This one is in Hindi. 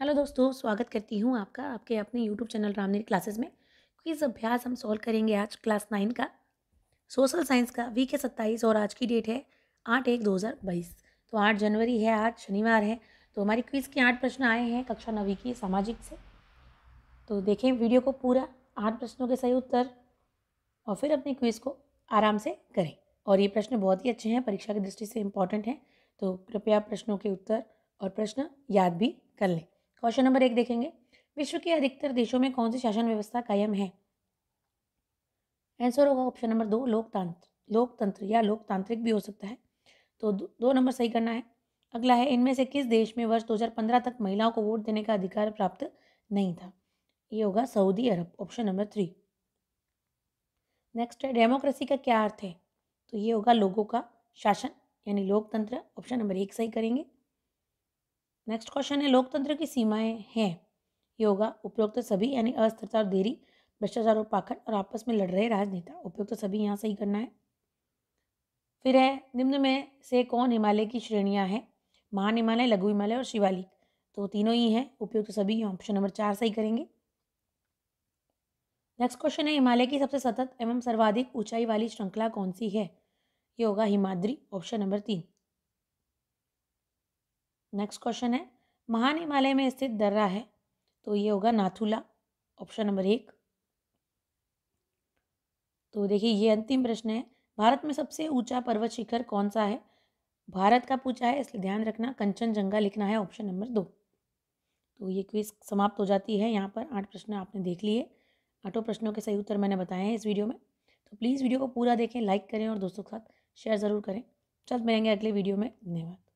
हेलो दोस्तों स्वागत करती हूँ आपका आपके अपने यूट्यूब चैनल रामनीर क्लासेस में क्विज अभ्यास हम सॉल्व करेंगे आज क्लास नाइन का सोशल साइंस का वीक है सत्ताईस और आज की डेट है आठ एक दो हज़ार बाईस तो आठ जनवरी है आज शनिवार है तो हमारी क्विज़ के आठ प्रश्न आए हैं कक्षा नवी की सामाजिक से तो देखें वीडियो को पूरा आठ प्रश्नों के सही उत्तर और फिर अपनी क्विज़ को आराम से करें और ये प्रश्न बहुत ही अच्छे हैं परीक्षा की दृष्टि से इम्पॉर्टेंट हैं तो कृपया प्रश्नों के उत्तर और प्रश्न याद भी कर लें क्वेश्चन नंबर एक देखेंगे विश्व के अधिकतर देशों में कौन सी शासन व्यवस्था कायम है आंसर होगा ऑप्शन नंबर दो लोकतंत्र लोकतंत्र या लोकतांत्रिक भी हो सकता है तो दो नंबर सही करना है अगला है इनमें से किस देश में वर्ष 2015 तक महिलाओं को वोट देने का अधिकार प्राप्त नहीं था ये होगा Saudi Arab option number three next है डेमोक्रेसी का क्या अर्थ है तो ये होगा लोगों का शासन यानी लोकतंत्र ऑप्शन नंबर एक सही करेंगे नेक्स्ट क्वेश्चन है लोकतंत्र की सीमाएं हैं योगा उपयुक्त सभी यानी अस्थिरता और देरी भ्रष्टाचार और पाखंड और आपस में लड़ रहे राजनेता उपयुक्त तो सभी यहाँ सही करना है फिर है निम्न में से कौन हिमालय की श्रेणियाँ हैं महान हिमालय लघु हिमालय और शिवालिक तो तीनों ही हैं उपयुक्त तो सभी ऑप्शन नंबर चार सही करेंगे नेक्स्ट क्वेश्चन है हिमालय की सबसे सतत एवं सर्वाधिक ऊंचाई वाली श्रृंखला कौन सी है ये होगा हिमाद्री ऑप्शन नंबर तीन नेक्स्ट क्वेश्चन है महान हिमालय में स्थित दर्रा है तो ये होगा नाथुला ऑप्शन नंबर एक तो देखिए ये अंतिम प्रश्न है भारत में सबसे ऊंचा पर्वत शिखर कौन सा है भारत का पूछा है इसलिए ध्यान रखना कंचनजंगा लिखना है ऑप्शन नंबर दो तो ये क्विज समाप्त हो जाती है यहाँ पर आठ प्रश्न आपने देख लिए आठों प्रश्नों के सही उत्तर मैंने बताए हैं इस वीडियो में तो प्लीज़ वीडियो को पूरा देखें लाइक करें और दोस्तों के साथ शेयर ज़रूर करें चल मिलेंगे अगले वीडियो में धन्यवाद